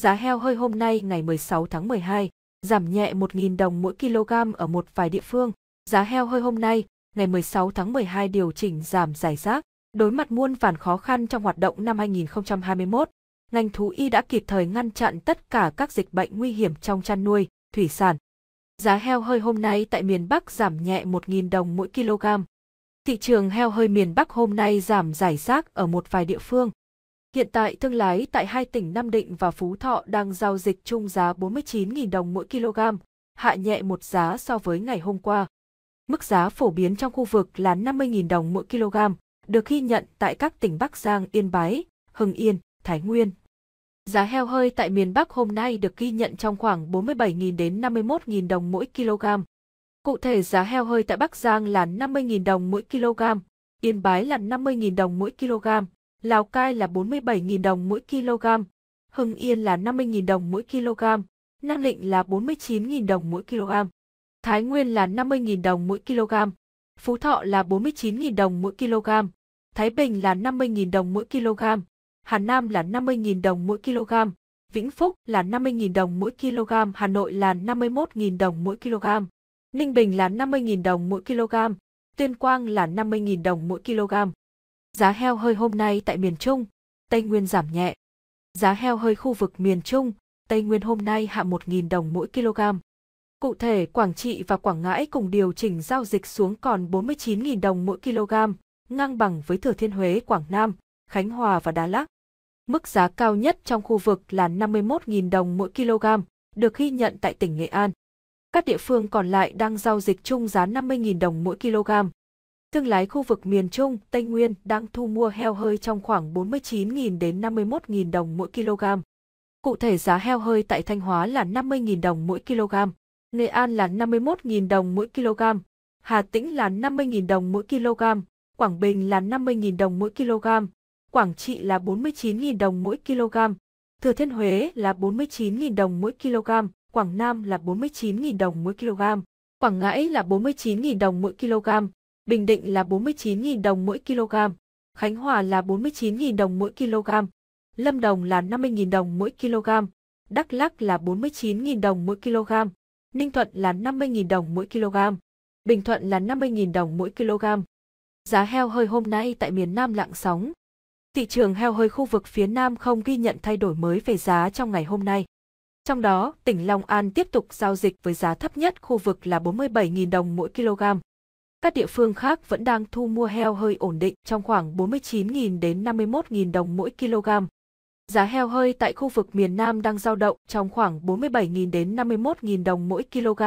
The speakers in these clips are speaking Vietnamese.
Giá heo hơi hôm nay ngày 16 tháng 12 giảm nhẹ 1.000 đồng mỗi kg ở một vài địa phương. Giá heo hơi hôm nay, ngày 16 tháng 12 điều chỉnh giảm giải rác. Đối mặt muôn vàn khó khăn trong hoạt động năm 2021, ngành thú y đã kịp thời ngăn chặn tất cả các dịch bệnh nguy hiểm trong chăn nuôi, thủy sản. Giá heo hơi hôm nay tại miền Bắc giảm nhẹ 1.000 đồng mỗi kg. Thị trường heo hơi miền Bắc hôm nay giảm giải rác ở một vài địa phương. Hiện tại thương lái tại hai tỉnh Nam Định và Phú Thọ đang giao dịch chung giá 49.000 đồng mỗi kg, hạ nhẹ một giá so với ngày hôm qua. Mức giá phổ biến trong khu vực là 50.000 đồng mỗi kg, được ghi nhận tại các tỉnh Bắc Giang, Yên Bái, Hưng Yên, Thái Nguyên. Giá heo hơi tại miền Bắc hôm nay được ghi nhận trong khoảng 47.000 đến 51.000 đồng mỗi kg. Cụ thể giá heo hơi tại Bắc Giang là 50.000 đồng mỗi kg, Yên Bái là 50.000 đồng mỗi kg, Lào Cai là 47.000 đồng mỗi kg, Hưng Yên là 50.000 đồng mỗi kg, Nam Định là 49.000 đồng mỗi kg, Thái Nguyên là 50.000 đồng mỗi kg, Phú Thọ là 49.000 đồng mỗi kg, Thái Bình là 50.000 đồng mỗi kg, Hà Nam là 50.000 đồng mỗi kg, Vĩnh Phúc là 50.000 đồng mỗi kg, Hà Nội là 51.000 đồng mỗi kg, Ninh Bình là 50.000 đồng mỗi kg, Tuyên Quang là 50.000 đồng mỗi kg. Giá heo hơi hôm nay tại miền Trung, Tây Nguyên giảm nhẹ. Giá heo hơi khu vực miền Trung, Tây Nguyên hôm nay hạ 1.000 đồng mỗi kg. Cụ thể, Quảng Trị và Quảng Ngãi cùng điều chỉnh giao dịch xuống còn 49.000 đồng mỗi kg, ngang bằng với Thừa Thiên Huế, Quảng Nam, Khánh Hòa và Đà Lạt. Mức giá cao nhất trong khu vực là 51.000 đồng mỗi kg, được ghi nhận tại tỉnh Nghệ An. Các địa phương còn lại đang giao dịch chung giá 50.000 đồng mỗi kg. Thương lái khu vực miền Trung, Tây Nguyên đang thu mua heo hơi trong khoảng 49.000 đến 51.000 đồng mỗi kg. Cụ thể giá heo hơi tại Thanh Hóa là 50.000 đồng mỗi kg, Nghệ An là 51.000 đồng mỗi kg, Hà Tĩnh là 50.000 đồng mỗi kg, Quảng Bình là 50.000 đồng mỗi kg, Quảng Trị là 49.000 đồng mỗi kg, Thừa Thiên Huế là 49.000 đồng mỗi kg, Quảng Nam là 49.000 đồng mỗi kg, Quảng Ngãi là 49.000 đồng mỗi kg, Bình Định là 49.000 đồng mỗi kg, Khánh Hòa là 49.000 đồng mỗi kg, Lâm Đồng là 50.000 đồng mỗi kg, Đắk Lắk là 49.000 đồng mỗi kg, Ninh Thuận là 50.000 đồng mỗi kg, Bình Thuận là 50.000 đồng mỗi kg. Giá heo hơi hôm nay tại miền Nam lạng sóng. Thị trường heo hơi khu vực phía Nam không ghi nhận thay đổi mới về giá trong ngày hôm nay. Trong đó, tỉnh Long An tiếp tục giao dịch với giá thấp nhất khu vực là 47.000 đồng mỗi kg. Các địa phương khác vẫn đang thu mua heo hơi ổn định trong khoảng 49.000 đến 51.000 đồng mỗi kg. Giá heo hơi tại khu vực miền Nam đang giao động trong khoảng 47.000 đến 51.000 đồng mỗi kg.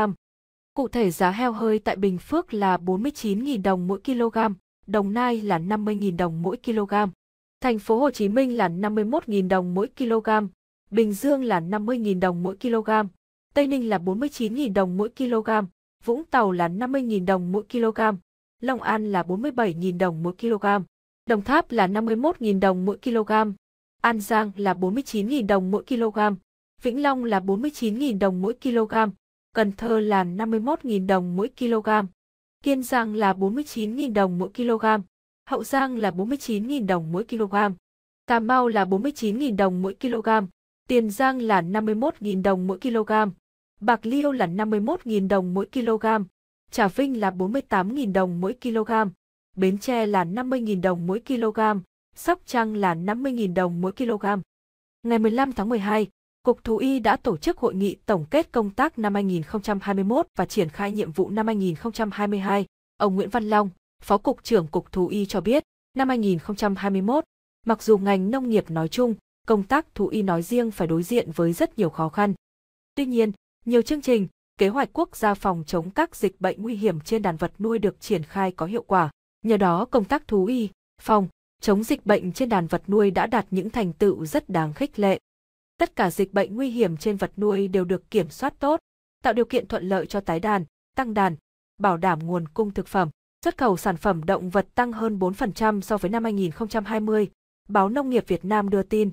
Cụ thể giá heo hơi tại Bình Phước là 49.000 đồng mỗi kg, Đồng Nai là 50.000 đồng mỗi kg. Thành phố Hồ Chí Minh là 51.000 đồng mỗi kg, Bình Dương là 50.000 đồng mỗi kg, Tây Ninh là 49.000 đồng mỗi kg, Vũng Tàu là 50.000 đồng mỗi kg, Long An là 47.000 đồng mỗi kg, Đồng Tháp là 51.000 đồng mỗi kg, An Giang là 49.000 đồng mỗi kg, Vĩnh Long là 49.000 đồng mỗi kg, Cần Thơ là 51.000 đồng mỗi kg, Kiên Giang là 49.000 đồng mỗi kg, Hậu Giang là 49.000 đồng mỗi kg, Cà Mau là 49.000 đồng mỗi kg, Tiền Giang là 51.000 đồng mỗi kg bạc liêu là 51.000 đồng mỗi kg, Trà Vinh là 48.000 đồng mỗi kg, Bến Tre là 50.000 đồng mỗi kg, Sóc Trăng là 50.000 đồng mỗi kg. Ngày 15 tháng 12, Cục Thú Y đã tổ chức hội nghị tổng kết công tác năm 2021 và triển khai nhiệm vụ năm 2022. Ông Nguyễn Văn Long, Phó Cục trưởng Cục Thú Y cho biết, năm 2021, mặc dù ngành nông nghiệp nói chung, công tác thú y nói riêng phải đối diện với rất nhiều khó khăn. Tuy nhiên, nhiều chương trình, kế hoạch quốc gia phòng chống các dịch bệnh nguy hiểm trên đàn vật nuôi được triển khai có hiệu quả. Nhờ đó công tác thú y, phòng, chống dịch bệnh trên đàn vật nuôi đã đạt những thành tựu rất đáng khích lệ. Tất cả dịch bệnh nguy hiểm trên vật nuôi đều được kiểm soát tốt, tạo điều kiện thuận lợi cho tái đàn, tăng đàn, bảo đảm nguồn cung thực phẩm. Xuất khẩu sản phẩm động vật tăng hơn 4% so với năm 2020, báo Nông nghiệp Việt Nam đưa tin.